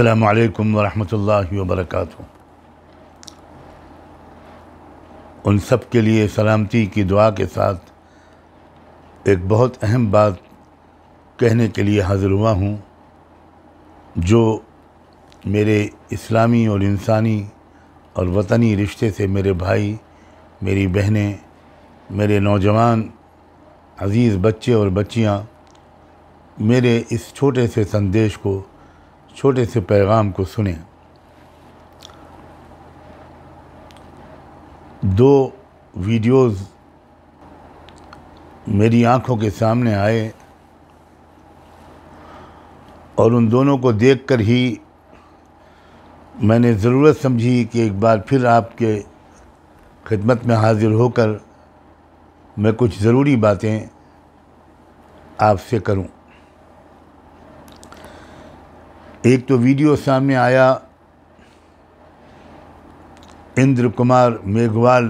अल्लाम वरहमल वबरक उन सब के लिए सलामती की दुआ के साथ एक बहुत अहम बात कहने के लिए हाज़िर हुआ हूँ जो मेरे इस्लामी और इंसानी और वतनी रिश्ते से मेरे भाई मेरी बहनें मेरे नौजवान अज़ीज़ बच्चे और बच्चियाँ मेरे इस छोटे से संदेश को छोटे से पैगाम को सुने दो वीडियोस मेरी आंखों के सामने आए और उन दोनों को देखकर ही मैंने ज़रूरत समझी कि एक बार फिर आपके खिदमत में हाज़िर होकर मैं कुछ ज़रूरी बातें आपसे करूं एक तो वीडियो सामने आया इंद्र कुमार मेघवाल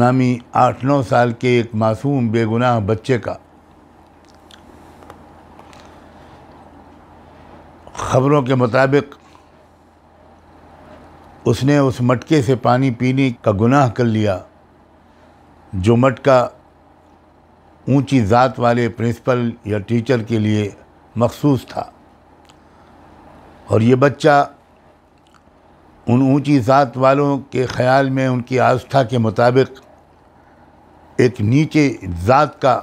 नामी आठ नौ साल के एक मासूम बेगुनाह बच्चे का खबरों के मुताबिक उसने उस मटके से पानी पीने का गुनाह कर लिया जो मटका ऊंची ज़ात वाले प्रिंसिपल या टीचर के लिए मखसूस था और ये बच्चा उन ऊंची ज़ात वालों के ख़्याल में उनकी आस्था के मुताबिक एक नीचे ज़ात का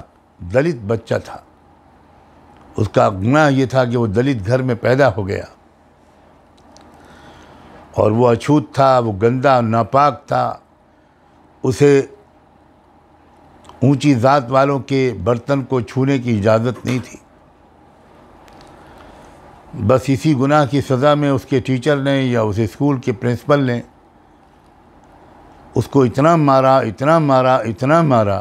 दलित बच्चा था उसका गुना ये था कि वो दलित घर में पैदा हो गया और वो अछूत था वो गंदा नापाक था उसे ऊंची ज़ात वालों के बर्तन को छूने की इजाज़त नहीं थी बस इसी गुनाह की सज़ा में उसके टीचर ने या उस स्कूल के प्रिंसिपल ने उसको इतना मारा इतना मारा इतना मारा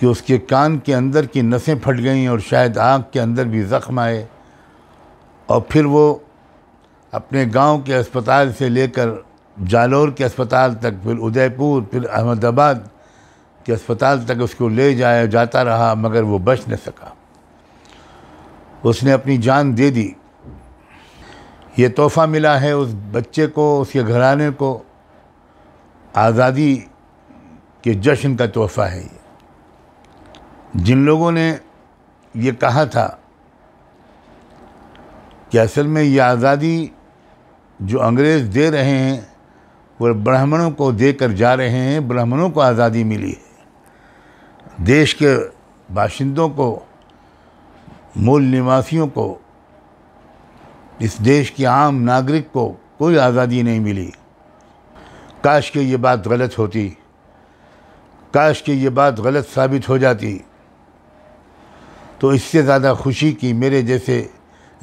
कि उसके कान के अंदर की नसें फट गईं और शायद आँख के अंदर भी ज़ख्म आए और फिर वो अपने गांव के अस्पताल से लेकर जालौर के अस्पताल तक फिर उदयपुर फिर अहमदाबाद के अस्पताल तक उसको ले जाया जाता रहा मगर वो बच न सका उसने अपनी जान दे दी ये तोहफ़ा मिला है उस बच्चे को उसके घराने को आज़ादी के जश्न का तोहफ़ा है ये जिन लोगों ने ये कहा था कि असल में ये आज़ादी जो अंग्रेज़ दे रहे हैं वो ब्राह्मणों को दे कर जा रहे हैं ब्राह्मणों को आज़ादी मिली है देश के बाशिंदों को मूल निवासियों को इस देश के आम नागरिक को कोई आज़ादी नहीं मिली काश के ये बात गलत होती काश के ये बात गलत साबित हो जाती तो इससे ज़्यादा खुशी की मेरे जैसे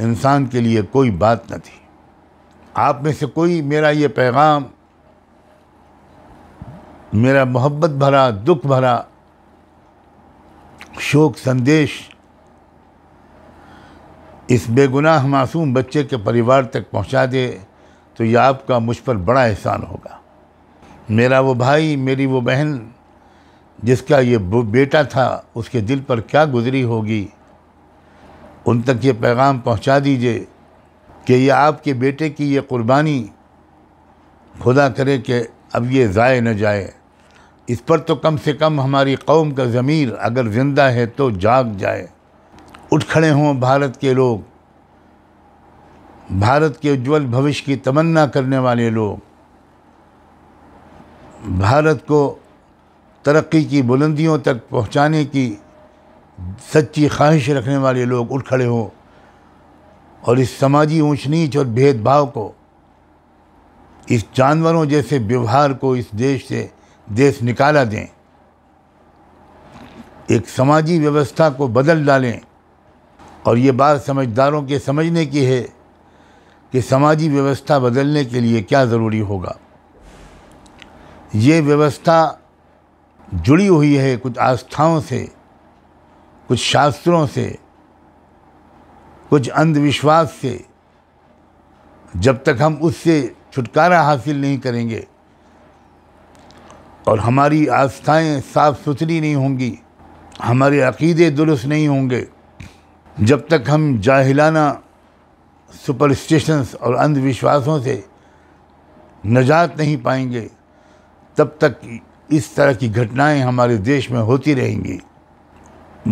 इंसान के लिए कोई बात न थी आप में से कोई मेरा ये पैगाम मेरा मोहब्बत भरा दुख भरा शोक संदेश इस बेगुनाह मासूम बच्चे के परिवार तक पहुंचा दे तो यह आपका मुझ पर बड़ा एहसान होगा मेरा वो भाई मेरी वो बहन जिसका ये बेटा था उसके दिल पर क्या गुजरी होगी उन तक ये पैगाम पहुंचा दीजिए कि ये आपके बेटे की ये कुर्बानी खुदा करे कि अब ये ज़ाय न जाए इस पर तो कम से कम हमारी कौम का ज़मीर अगर ज़िंदा है तो जाग जाए उठ खड़े हों भारत के लोग भारत के उज्जवल भविष्य की तमन्ना करने वाले लोग भारत को तरक्की की बुलंदियों तक पहुंचाने की सच्ची ख्वाहिश रखने वाले लोग उठ खड़े हों और इस समाजी ऊँच नीच और भेदभाव को इस जानवरों जैसे व्यवहार को इस देश से देश निकाला दें एक समाजी व्यवस्था को बदल डालें और ये बात समझदारों के समझने की है कि समाजी व्यवस्था बदलने के लिए क्या ज़रूरी होगा ये व्यवस्था जुड़ी हुई है कुछ आस्थाओं से कुछ शास्त्रों से कुछ अंधविश्वास से जब तक हम उससे छुटकारा हासिल नहीं करेंगे और हमारी आस्थाएं साफ़ सुथरी नहीं होंगी हमारे अकीदे दुरुस्त नहीं होंगे जब तक हम जाहिलाना सुपरस्टिशंस और अंधविश्वासों से नजात नहीं पाएंगे तब तक इस तरह की घटनाएं हमारे देश में होती रहेंगी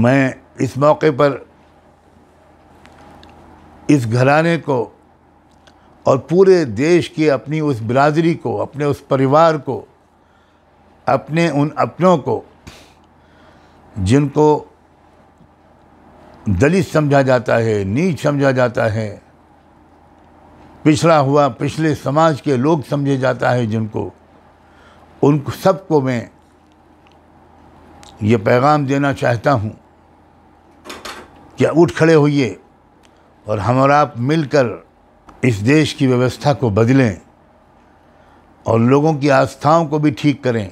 मैं इस मौके पर इस घराने को और पूरे देश की अपनी उस बिरादरी को अपने उस परिवार को अपने उन अपनों को जिनको दलित समझा जाता है नीच समझा जाता है पिछड़ा हुआ पिछले समाज के लोग समझे जाता है जिनको उन सबको मैं ये पैगाम देना चाहता हूँ कि उठ खड़े होइए और हम और आप मिलकर इस देश की व्यवस्था को बदलें और लोगों की आस्थाओं को भी ठीक करें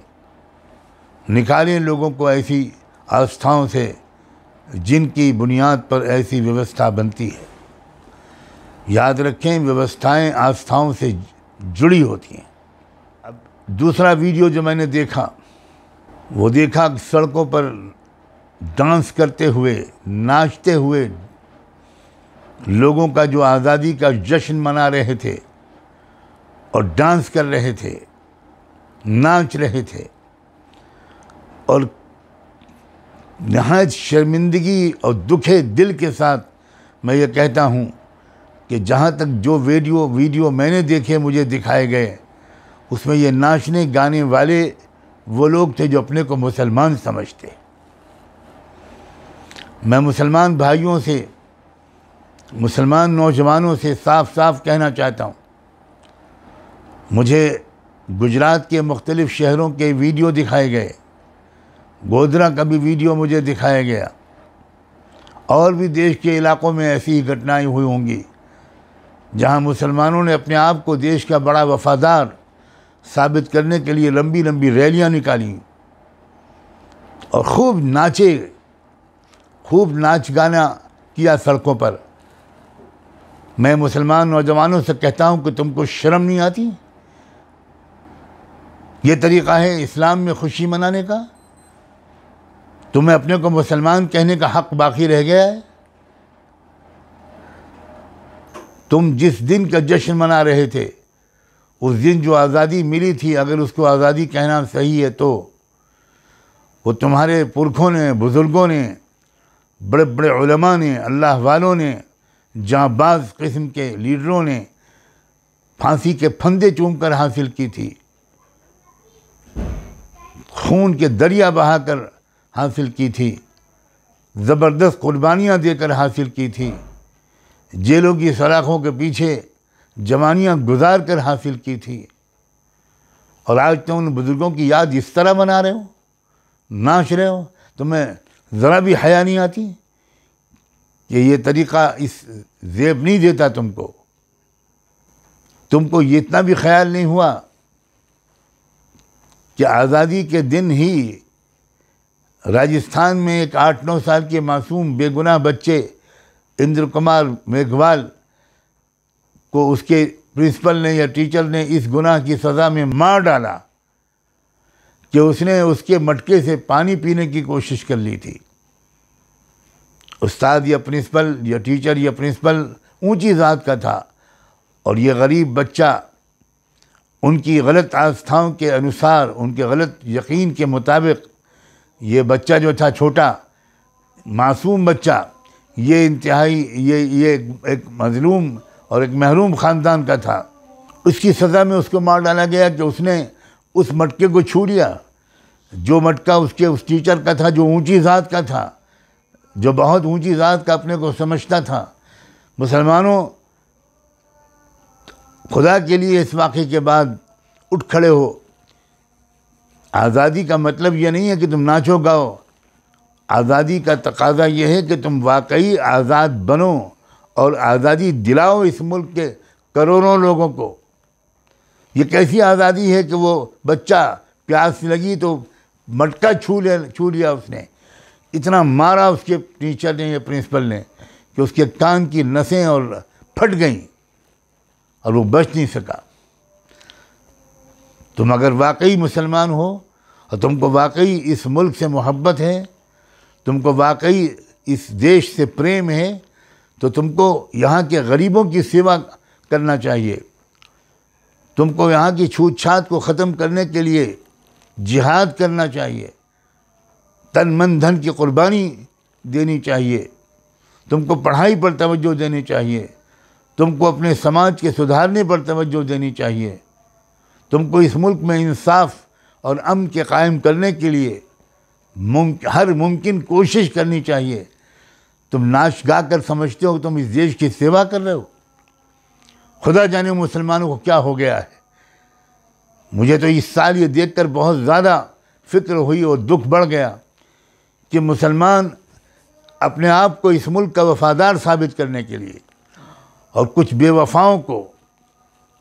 निकालें लोगों को ऐसी आस्थाओं से जिनकी बुनियाद पर ऐसी व्यवस्था बनती है याद रखें व्यवस्थाएं आस्थाओं से जुड़ी होती हैं अब दूसरा वीडियो जो मैंने देखा वो देखा सड़कों पर डांस करते हुए नाचते हुए लोगों का जो आज़ादी का जश्न मना रहे थे और डांस कर रहे थे नाच रहे थे और नहायत शर्मिंदगी और दुखे दिल के साथ मैं ये कहता हूँ कि जहाँ तक जो वीडियो वीडियो मैंने देखे मुझे दिखाए गए उसमें ये नाचने गाने वाले वो लोग थे जो अपने को मुसलमान समझते मैं मुसलमान भाइयों से मुसलमान नौजवानों से साफ साफ कहना चाहता हूँ मुझे गुजरात के मुख्तलिफ़ शहरों के वीडियो दिखाए गए गोधरा का भी वीडियो मुझे दिखाया गया और भी देश के इलाकों में ऐसी ही घटनाएं हुई होंगी जहां मुसलमानों ने अपने आप को देश का बड़ा वफादार साबित करने के लिए लंबी लंबी रैलियां निकाली और खूब नाचे खूब नाच गाना किया सड़कों पर मैं मुसलमान नौजवानों से कहता हूं कि तुमको शर्म नहीं आती ये तरीक़ा है इस्लाम में खुशी मनाने का तुम्हें अपने को मुसलमान कहने का हक बाकी रह गया है तुम जिस दिन का जश्न मना रहे थे उस दिन जो आज़ादी मिली थी अगर उसको आज़ादी कहना सही है तो वो तुम्हारे पुरखों ने बुज़ुर्गों ने बड़े बड़े उलमा ने अल्लाह वालों ने जाबाज किस्म के लीडरों ने फांसी के फंदे चूम कर हासिल की थी खून के दरिया बहाकर हासिल की थी ज़बरदस्त कुर्बानियाँ देकर हासिल की थी जेलों की सलाखों के पीछे जवानियाँ गुजार कर हासिल की थी और आज तुम तो उन बुज़ुर्गों की याद इस तरह बना रहे हो नाच रहे हो तुम्हें ज़रा भी हया नहीं आती कि ये तरीक़ा इस जेब नहीं देता तुमको तुमको ये इतना भी ख्याल नहीं हुआ कि आज़ादी के दिन ही राजस्थान में एक आठ नौ साल के मासूम बेगुनाह बच्चे इंद्र कुमार मेघवाल को उसके प्रिंसिपल ने या टीचर ने इस गुनाह की सज़ा में मार डाला कि उसने उसके मटके से पानी पीने की कोशिश कर ली थी उस्ताद या प्रिंसिपल या टीचर या प्रिंसिपल ऊंची ज़ात का था और ये गरीब बच्चा उनकी गलत आस्थाओं के अनुसार उनके गलत यकीन के मुताबिक ये बच्चा जो था छोटा मासूम बच्चा ये इंतहाई ये ये एक मजलूम और एक महरूम ख़ानदान का था उसकी सज़ा में उसको मार डाला गया कि उसने उस मटके को छू लिया जो मटका उसके उस टीचर का था जो ऊंची ज़ात का था जो बहुत ऊंची ज़ात का अपने को समझता था मुसलमानों खुदा के लिए इस वाक़े के बाद उठ खड़े हो आज़ादी का मतलब ये नहीं है कि तुम नाचो गाओ आज़ादी का तकाजा ये है कि तुम वाकई आज़ाद बनो और आज़ादी दिलाओ इस मुल्क के करोड़ों लोगों को ये कैसी आज़ादी है कि वो बच्चा प्यास लगी तो मटका छू ले छू लिया उसने इतना मारा उसके टीचर ने या प्रिंसिपल ने कि उसके कान की नसें और फट गईं और वो बच नहीं सका तुम अगर वाकई मुसलमान हो और तुमको वाकई इस मुल्क से मोहब्बत है तुमको वाकई इस देश से प्रेम है तो तुमको यहाँ के गरीबों की सेवा करना चाहिए तुमको यहाँ की छूतछात को ख़त्म करने के लिए जिहाद करना चाहिए तन मन धन की कुर्बानी देनी चाहिए तुमको पढ़ाई पर तवज्जो देनी चाहिए तुमको अपने समाज के सुधारने पर तवज्जो देनी चाहिए तुमको इस मुल्क में इंसाफ और अम के कायम करने के लिए मुम्क, हर मुमकिन कोशिश करनी चाहिए तुम नाच गा कर समझते हो तुम इस देश की सेवा कर रहे हो खुदा जाने मुसलमानों को क्या हो गया है मुझे तो इस साल ये देख कर बहुत ज़्यादा फिक्र हुई और दुख बढ़ गया कि मुसलमान अपने आप को इस मुल्क का वफादार साबित करने के लिए और कुछ बेवफाओं को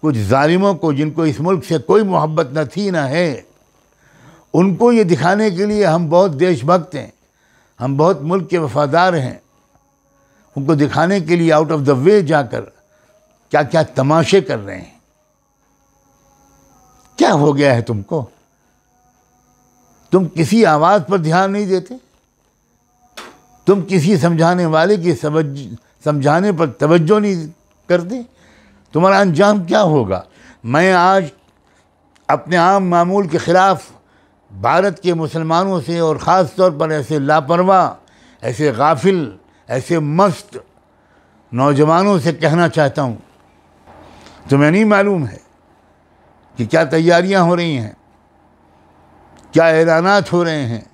कुछ ालिमों को जिनको इस मुल्क से कोई मोहब्बत न थी ना है उनको ये दिखाने के लिए हम बहुत देशभक्त हैं हम बहुत मुल्क के वफादार हैं उनको दिखाने के लिए आउट ऑफ द वे जाकर क्या क्या तमाशे कर रहे हैं क्या हो गया है तुमको तुम किसी आवाज़ पर ध्यान नहीं देते तुम किसी समझाने वाले की समझ समझाने पर तवज्जो नहीं करते तुम्हारा अंजाम क्या होगा मैं आज अपने आम मामूल के ख़िलाफ़ भारत के मुसलमानों से और ख़ास तौर पर ऐसे लापरवाह ऐसे गाफिल ऐसे मस्त नौजवानों से कहना चाहता हूँ तुम्हें नहीं मालूम है कि क्या तैयारियाँ हो रही हैं क्या ऐलाना हो रहे हैं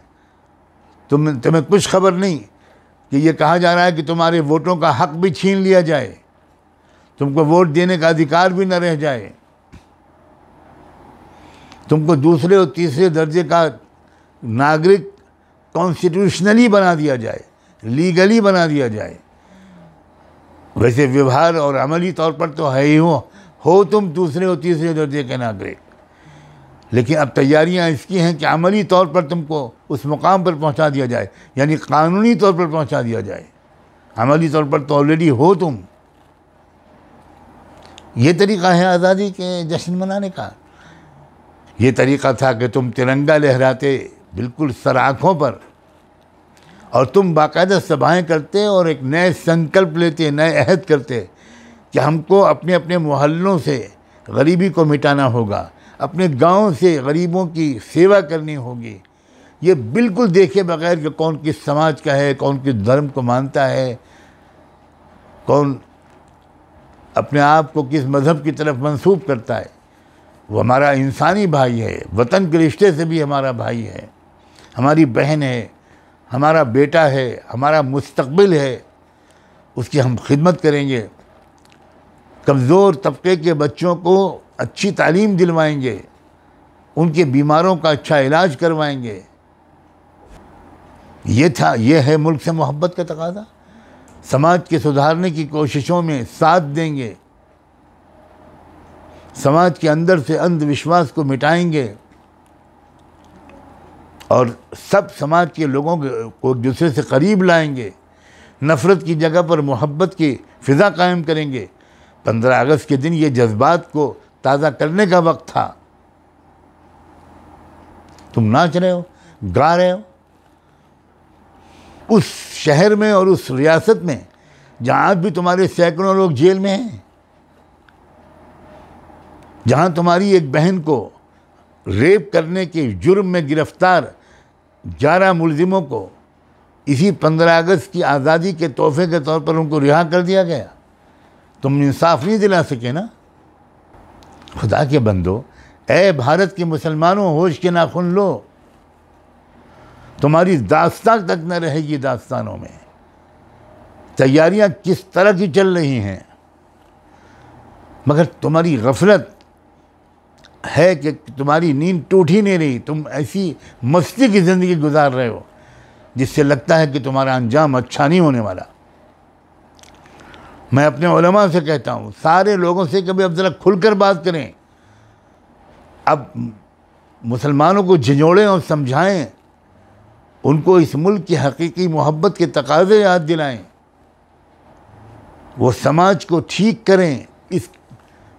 तुम तुम्हें कुछ खबर नहीं कि ये कहा जा रहा है कि तुम्हारे वोटों का हक भी छीन लिया जाए तुमको वोट देने का अधिकार भी न रह जाए तुमको दूसरे और तीसरे दर्जे का नागरिक कॉन्स्टिट्यूशनली बना दिया जाए लीगली बना दिया जाए वैसे व्यवहार और अमली तौर पर तो है ही हो हो तुम दूसरे और तीसरे दर्जे के नागरिक लेकिन अब तैयारियां इसकी हैं कि अमली तौर पर तुमको उस मुकाम पर पहुंचा दिया जाए यानी कानूनी तौर पर पहुंचा दिया जाए अमली तौर पर तो ऑलरेडी हो तुम ये तरीका है आज़ादी के जश्न मनाने का ये तरीका था कि तुम तिरंगा लहराते बिल्कुल सर आँखों पर और तुम बाकायदा सभाएं करते और एक नए संकल्प लेते नए अहद करते कि हमको अपने अपने मोहल्लों से गरीबी को मिटाना होगा अपने गांव से गरीबों की सेवा करनी होगी ये बिल्कुल देखे बगैर कि कौन किस समाज का है कौन किस धर्म को मानता है कौन अपने आप को किस मज़हब की तरफ मंसूब करता है वो हमारा इंसानी भाई है वतन के रिश्ते से भी हमारा भाई है हमारी बहन है हमारा बेटा है हमारा मुस्तबिल है उसकी हम खिदमत करेंगे कमज़ोर तबके के बच्चों को अच्छी तालीम दिलवाएंगे उनके बीमारों का अच्छा इलाज करवाएंगे ये था ये है मुल्क से मोहब्बत का तकाजा समाज के सुधारने की कोशिशों में साथ देंगे समाज के अंदर से अंधविश्वास को मिटाएंगे और सब समाज के लोगों को एक दूसरे से करीब लाएंगे नफ़रत की जगह पर मोहब्बत की फ़िज़ा कायम करेंगे पंद्रह अगस्त के दिन ये जज्बात को ताज़ा करने का वक्त था तुम नाच रहे हो गा रहे हो उस शहर में और उस रियासत में जहाँ भी तुम्हारे सैकड़ों लोग जेल में हैं जहाँ तुम्हारी एक बहन को रेप करने के जुर्म में गिरफ्तार ग्यारह मुलजिमों को इसी पंद्रह अगस्त की आज़ादी के तोहफे के तौर पर उनको रिहा कर दिया गया तुम इंसाफ नहीं दिला सके ना खुदा के बंदो ए भारत के मुसलमानों होश के नाखुन लो तुम्हारी दास्तान तक न रहेगी दास्तानों में तैयारियां किस तरह की चल रही हैं मगर तुम्हारी गफलत है कि तुम्हारी नींद टूट ही नहीं रही तुम ऐसी मस्ती की ज़िंदगी गुजार रहे हो जिससे लगता है कि तुम्हारा अंजाम अच्छा नहीं होने वाला मैं अपने ओलमा से कहता हूँ सारे लोगों से कभी अब ज़रा खुलकर बात करें अब मुसलमानों को झिझोड़ें और समझाएं उनको इस मुल्क की हकीकी मोहब्बत के तकाजे याद दिलाएं वो समाज को ठीक करें इस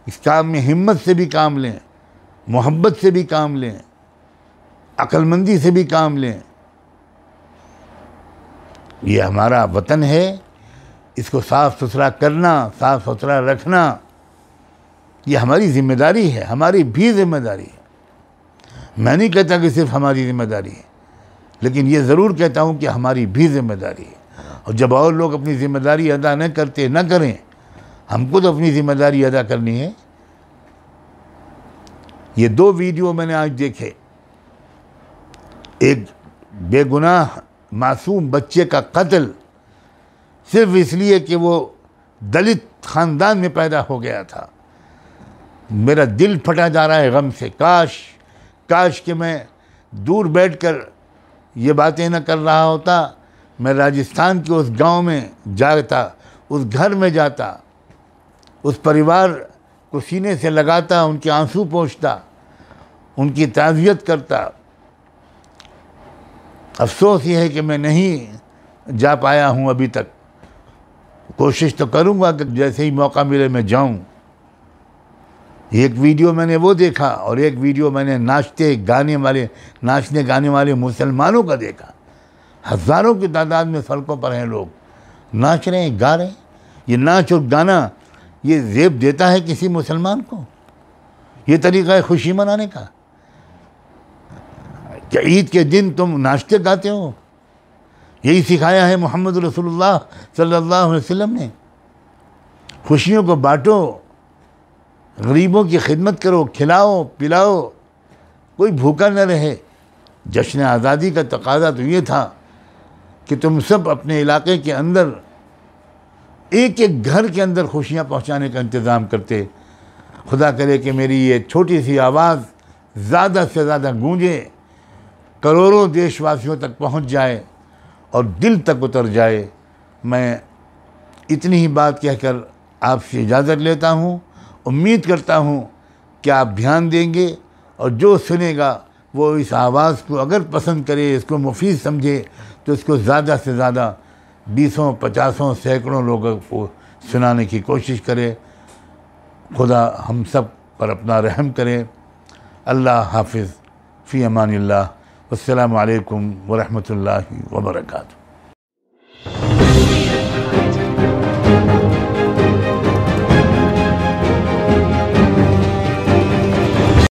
इस काम में हिम्मत से भी काम लें मोहब्बत से भी काम लें अकलमंदी से भी काम लें ये हमारा वतन है इसको साफ़ सुथरा करना साफ़ सुथरा रखना ये हमारी ज़िम्मेदारी है हमारी भी ज़िम्मेदारी है मैं नहीं कहता कि सिर्फ हमारी ज़िम्मेदारी है लेकिन ये ज़रूर कहता हूँ कि हमारी भी जिम्मेदारी है और जब और लोग अपनी ज़िम्मेदारी अदा न करते न करें हम खुद तो अपनी ज़िम्मेदारी अदा करनी है ये दो वीडियो मैंने आज देखे एक बेगुनाह मासूम बच्चे का कत्ल सिर्फ इसलिए कि वो दलित ख़ानदान में पैदा हो गया था मेरा दिल फटा जा रहा है गम से काश काश कि मैं दूर बैठकर ये बातें न कर रहा होता मैं राजस्थान के उस गांव में जाता उस घर में जाता उस परिवार को सीने से लगाता उनके आंसू पहुँचता उनकी ताज़ियत करता अफसोस ये है कि मैं नहीं जा पाया हूँ अभी तक कोशिश तो करूँगा कि जैसे ही मौका मिले मैं जाऊँ एक वीडियो मैंने वो देखा और एक वीडियो मैंने नाचते गाने वाले नाचने गाने वाले मुसलमानों का देखा हज़ारों की तादाद में सड़कों पर हैं लोग नाच रहे हैं गा रहे हैं ये नाच और गाना ये जेब देता है किसी मुसलमान को ये तरीका है खुशी मनाने का क्या ईद के दिन तुम नाचते गाते हो यही सिखाया है मोहम्मद रसोल्ला सल्लल्लाहु वसल्लम ने खुशियों को बांटो गरीबों की खिदमत करो खिलाओ पिलाओ कोई भूखा न रहे जश्न आज़ादी का तकाजा तो ये था कि तुम सब अपने इलाके के अंदर एक एक घर के अंदर खुशियाँ पहुँचाने का इंतज़ाम करते खुदा करे कि मेरी ये छोटी सी आवाज़ ज़्यादा से ज़्यादा गूंजे करोड़ों देशवासियों तक पहुँच जाए और दिल तक उतर जाए मैं इतनी ही बात कहकर आपसे इजाज़त लेता हूँ उम्मीद करता हूँ कि आप ध्यान देंगे और जो सुनेगा वो इस आवाज़ को अगर पसंद करे इसको मुफीद समझे तो इसको ज़्यादा से ज़्यादा बीसों पचासों सैकड़ों लोगों को सुनाने की कोशिश करे खुदा हम सब पर अपना रहम करें अल्लाह हाफिज़ फ़ी अमान वरहमल वर्का